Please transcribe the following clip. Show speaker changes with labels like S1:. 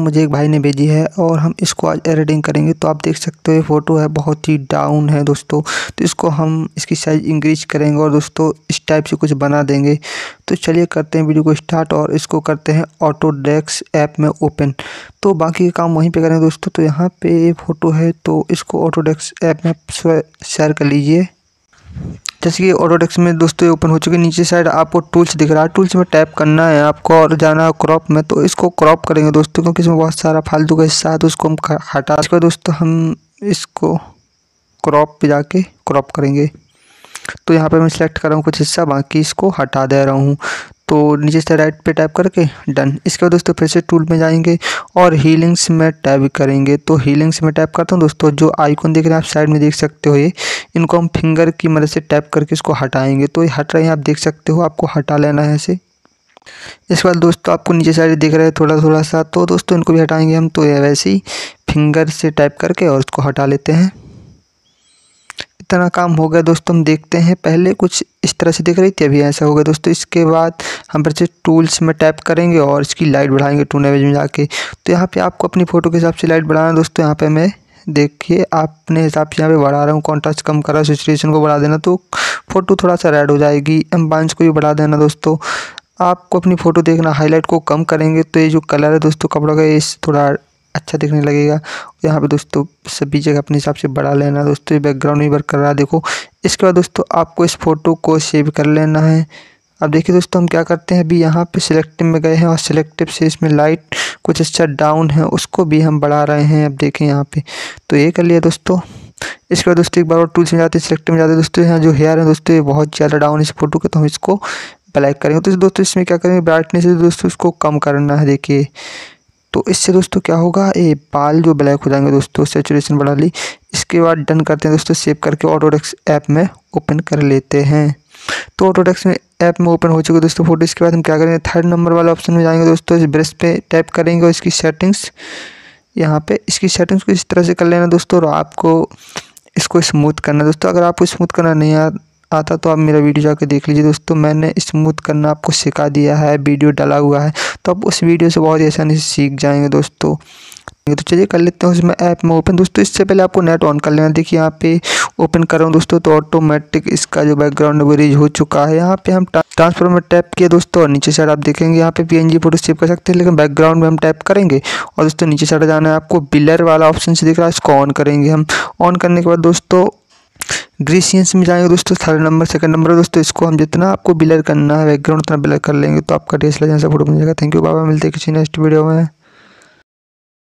S1: मुझे एक भाई ने भेजी है और हम इसको आज एडिटिंग करेंगे तो आप देख सकते हो ये फ़ोटो है बहुत ही डाउन है दोस्तों तो इसको हम इसकी साइज़ इंक्रीज करेंगे और दोस्तों इस टाइप से कुछ बना देंगे तो चलिए करते हैं वीडियो को स्टार्ट और इसको करते हैं ऑटो डेक्स ऐप में ओपन तो बाकी के काम वहीं पे करेंगे दोस्तों तो यहाँ पे ये फ़ोटो है तो इसको ऑटो ऐप में शेयर कर लीजिए जैसे कि ऑटोडेक्स में दोस्तों ओपन हो चुके नीचे साइड आपको टूल्स दिख रहा है टूल्स में टैप करना है आपको और जाना है क्रॉप में तो इसको क्रॉप करेंगे दोस्तों क्योंकि इसमें बहुत सारा फालतू का हिस्सा है तो उसको हम हटा इसको दोस्तों हम इसको क्रॉप पे जाके क्रॉप करेंगे तो यहाँ पर मैं सिलेक्ट कर रहा हूँ कुछ हिस्सा बाकी इसको हटा दे रहा हूँ तो नीचे से राइट पे टैप करके डन इसके बाद दोस्तों फिर से टूल में जाएंगे और हीलिंग्स में टैप करेंगे तो हीलिंग्स में टैप करता हूँ दोस्तों जो आइकॉन देख रहे हैं आप साइड में देख सकते हो ये इनको हम फिंगर की मदद से टैप करके इसको हटाएंगे तो ये हट रहे हैं आप देख सकते हो आपको हटा लेना है ऐसे इसके बाद दोस्तों आपको नीचे साइड दिख रहा है थोड़ा थोड़ा सा तो दोस्तों इनको भी हटाएंगे हम तो वैसे ही फिंगर से टाइप करके और उसको हटा लेते हैं तरह काम हो गया दोस्तों हम देखते हैं पहले कुछ इस तरह से दिख रही थी अभी ऐसा हो गया दोस्तों इसके बाद हम फिर से टूल्स में टैप करेंगे और इसकी लाइट बढ़ाएंगे टू नवेज में जाके तो यहाँ पे आपको अपनी फ़ोटो के हिसाब से लाइट बढ़ाना दोस्तों यहाँ पे मैं देखिए आपने हिसाब से यहाँ पर बढ़ा रहा हूँ कॉन्ट्रास्ट कम करा सिचुएशन को बढ़ा देना तो फ़ोटो थोड़ा सा रेड हो जाएगी एम्बांस को भी बढ़ा देना दोस्तों आपको अपनी फ़ोटो देखना हाईलाइट को कम करेंगे तो ये जो कलर है दोस्तों कपड़ों का ये थोड़ा अच्छा दिखने लगेगा यहाँ पे दोस्तों सभी जगह अपने हिसाब से बढ़ा लेना दोस्तों बैकग्राउंड भी वर्क कर रहा है देखो इसके बाद दोस्तों आपको इस फोटो को सेव कर लेना है अब देखिए दोस्तों हम क्या करते हैं अभी यहाँ पे सिलेक्टिव में गए हैं और सिलेक्टिव से इसमें लाइट कुछ अच्छा डाउन है उसको भी हम बढ़ा रहे हैं अब देखें यहाँ पे तो ये कर लिया दोस्तों इसके बाद दोस्तों एक बार और टूल्स में जाते हैं सिलेक्टिव में जाते हैं दोस्तों यहाँ जो हेयर है दोस्तों ये बहुत ज़्यादा डाउन इस फोटो के तो हम इसको ब्लैक करेंगे तो दोस्तों इसमें क्या करेंगे ब्राइटनेस दोस्तों इसको कम करना है देखिए तो इससे दोस्तों क्या होगा ये बाल जो ब्लैक हो जाएंगे दोस्तों सेचुरेशन बढ़ा ली इसके बाद डन करते हैं दोस्तों सेव करके ऑटोडेक्स ऐप में ओपन कर लेते हैं तो ऑटोडेक्स में ऐप में ओपन हो चुके दोस्तों फोटो इसके बाद हम क्या करेंगे थर्ड नंबर वाले ऑप्शन में जाएंगे दोस्तों इस ब्रश पे टैप करेंगे और इसकी सेटिंग्स यहाँ पे इसकी सेटिंग्स को इस तरह से कर लेना दोस्तों और आपको इसको स्मूथ करना दोस्तों अगर आपको स्मूथ करना नहीं आ, आता तो आप मेरा वीडियो जाके देख लीजिए दोस्तों मैंने स्मूथ करना आपको सिखा दिया है वीडियो डाला हुआ है तो आप उस वीडियो से बहुत ही आसानी से सीख जाएंगे दोस्तों तो चलिए कर लेते हैं उसमें ऐप में ओपन दोस्तों इससे पहले आपको नेट ऑन कर लेना देखिए यहाँ पे ओपन कर रहा हूँ दोस्तों तो ऑटोमेटिक इसका जो बैकग्राउंड वो रेज हो चुका है यहाँ पे हम ट्रांसफर में टैप किया दोस्तों और नीचे साइड आप देखेंगे यहाँ पे पीएनजी फोटो सेव कर सकते हैं लेकिन बैकग्राउंड में हम टैप करेंगे और दोस्तों नीचे साइड जाना है आपको बिलर वाला ऑप्शन से दिख रहा है इसको ऑन करेंगे हम ऑन करने के बाद दोस्तों ग्रीसियंस में जाएंगे दोस्तों थर्ड नंबर सेकंड नंबर दोस्तों इसको हम जितना आपको बिलर करना है बैकग्राउंड उतना बिलर कर लेंगे तो आपका डेस लेजेंस फोटो बन जाएगा थैंक यू बाबा मिलते हैं किसी नेक्स्ट वीडियो में